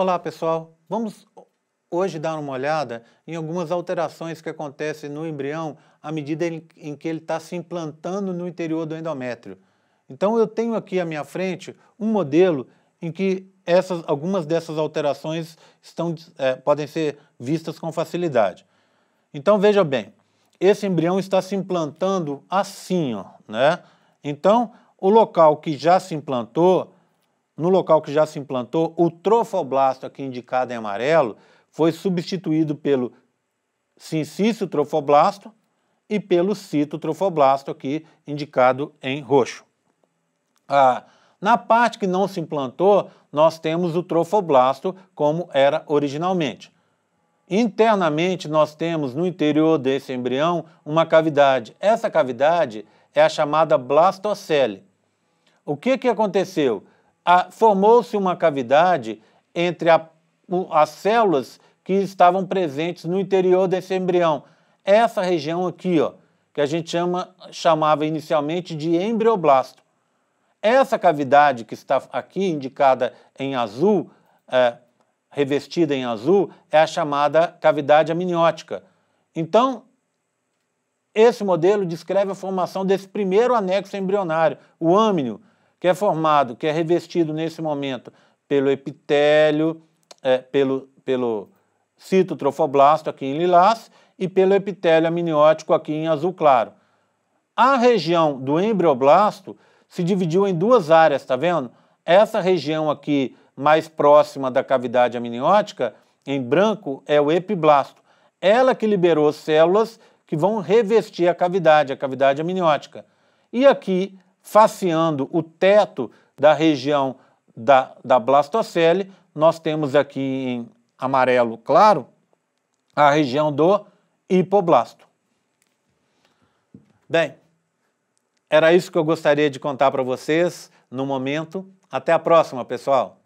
Olá pessoal, vamos hoje dar uma olhada em algumas alterações que acontecem no embrião à medida em que ele está se implantando no interior do endométrio. Então eu tenho aqui à minha frente um modelo em que essas, algumas dessas alterações estão, é, podem ser vistas com facilidade. Então veja bem, esse embrião está se implantando assim, ó, né? Então o local que já se implantou no local que já se implantou, o trofoblasto, aqui indicado em amarelo, foi substituído pelo sincício trofoblasto e pelo cito trofoblasto, aqui indicado em roxo. Ah, na parte que não se implantou, nós temos o trofoblasto como era originalmente. Internamente, nós temos no interior desse embrião uma cavidade. Essa cavidade é a chamada blastocele. O que, que aconteceu? formou-se uma cavidade entre a, as células que estavam presentes no interior desse embrião. Essa região aqui, ó, que a gente chama, chamava inicialmente de embrioblasto. Essa cavidade que está aqui, indicada em azul, é, revestida em azul, é a chamada cavidade amniótica. Então, esse modelo descreve a formação desse primeiro anexo embrionário, o âmnio, que é formado, que é revestido nesse momento pelo epitélio, é, pelo, pelo citotrofoblasto aqui em lilás e pelo epitélio amniótico aqui em azul claro. A região do embrioblasto se dividiu em duas áreas, tá vendo? Essa região aqui mais próxima da cavidade amniótica, em branco, é o epiblasto. Ela que liberou células que vão revestir a cavidade, a cavidade amniótica. E aqui faceando o teto da região da, da blastocele, nós temos aqui em amarelo claro a região do hipoblasto. Bem, era isso que eu gostaria de contar para vocês no momento. Até a próxima, pessoal!